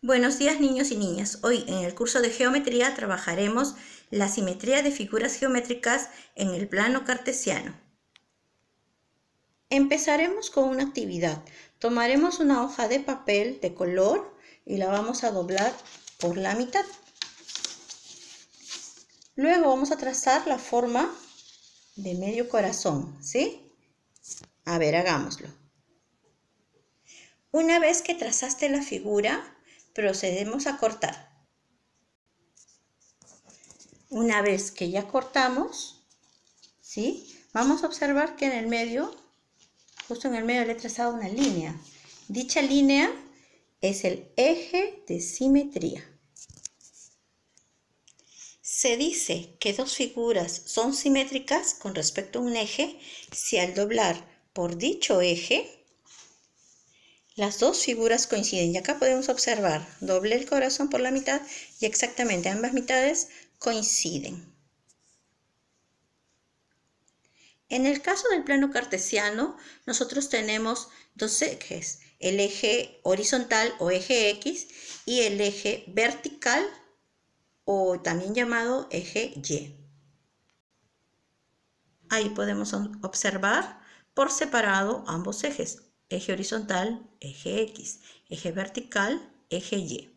Buenos días niños y niñas. Hoy en el curso de geometría trabajaremos la simetría de figuras geométricas en el plano cartesiano. Empezaremos con una actividad. Tomaremos una hoja de papel de color y la vamos a doblar por la mitad. Luego vamos a trazar la forma de medio corazón, ¿sí? A ver, hagámoslo. Una vez que trazaste la figura, procedemos a cortar. Una vez que ya cortamos, ¿sí? Vamos a observar que en el medio, justo en el medio le he trazado una línea. Dicha línea es el eje de simetría. Se dice que dos figuras son simétricas con respecto a un eje si al doblar por dicho eje las dos figuras coinciden y acá podemos observar, doble el corazón por la mitad y exactamente ambas mitades coinciden. En el caso del plano cartesiano, nosotros tenemos dos ejes, el eje horizontal o eje X y el eje vertical o también llamado eje Y. Ahí podemos observar por separado ambos ejes, eje horizontal, eje X, eje vertical, eje Y.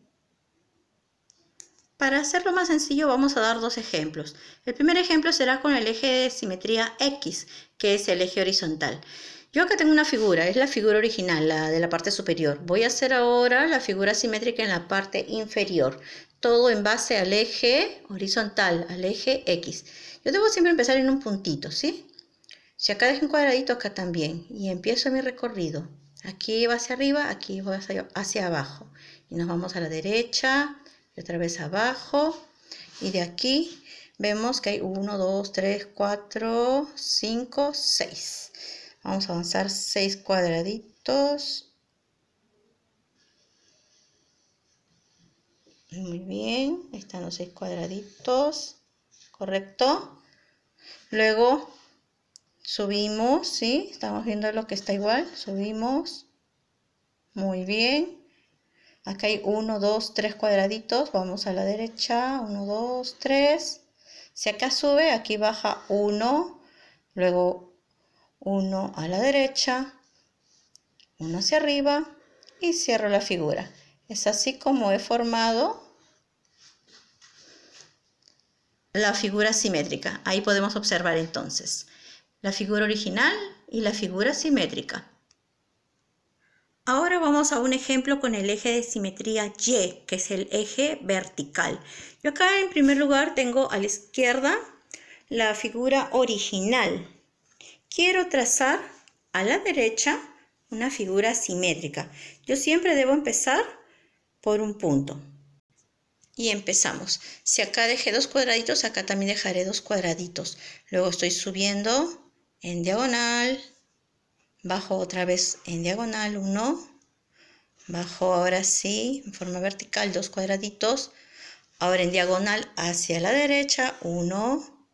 Para hacerlo más sencillo vamos a dar dos ejemplos. El primer ejemplo será con el eje de simetría X, que es el eje horizontal. Yo acá tengo una figura, es la figura original, la de la parte superior. Voy a hacer ahora la figura simétrica en la parte inferior, todo en base al eje horizontal, al eje X. Yo debo siempre empezar en un puntito, ¿sí? Si acá dejo un cuadradito, acá también. Y empiezo mi recorrido. Aquí va hacia arriba, aquí va hacia, hacia abajo. Y nos vamos a la derecha, y otra vez abajo. Y de aquí vemos que hay 1, 2, 3, 4, 5, 6. Vamos a avanzar 6 cuadraditos. Muy bien, están los 6 cuadraditos, ¿correcto? Luego Subimos, ¿sí? Estamos viendo lo que está igual. Subimos. Muy bien. Acá hay 1, 2, 3 cuadraditos. Vamos a la derecha. 1, 2, 3. Si acá sube, aquí baja 1. Luego 1 a la derecha. 1 hacia arriba. Y cierro la figura. Es así como he formado la figura simétrica. Ahí podemos observar entonces la figura original y la figura simétrica. Ahora vamos a un ejemplo con el eje de simetría Y, que es el eje vertical. Yo acá en primer lugar tengo a la izquierda la figura original. Quiero trazar a la derecha una figura simétrica. Yo siempre debo empezar por un punto. Y empezamos. Si acá dejé dos cuadraditos, acá también dejaré dos cuadraditos. Luego estoy subiendo en diagonal, bajo otra vez en diagonal 1, bajo ahora sí en forma vertical dos cuadraditos, ahora en diagonal hacia la derecha 1,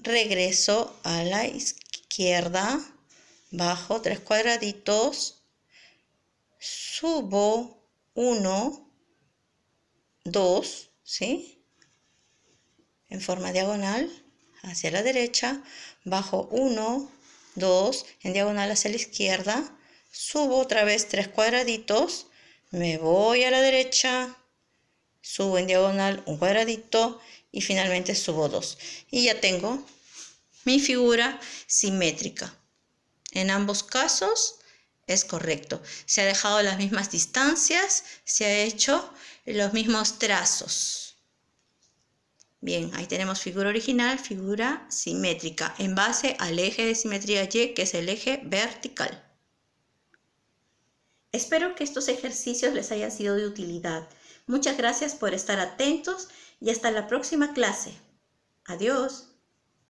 regreso a la izquierda, bajo tres cuadraditos, subo 1, 2, ¿sí? En forma diagonal, hacia la derecha, bajo 1, 2, en diagonal hacia la izquierda, subo otra vez 3 cuadraditos, me voy a la derecha, subo en diagonal un cuadradito y finalmente subo 2. Y ya tengo mi figura simétrica. En ambos casos es correcto. Se ha dejado las mismas distancias, se ha hecho los mismos trazos. Bien, ahí tenemos figura original, figura simétrica, en base al eje de simetría Y, que es el eje vertical. Espero que estos ejercicios les hayan sido de utilidad. Muchas gracias por estar atentos y hasta la próxima clase. Adiós.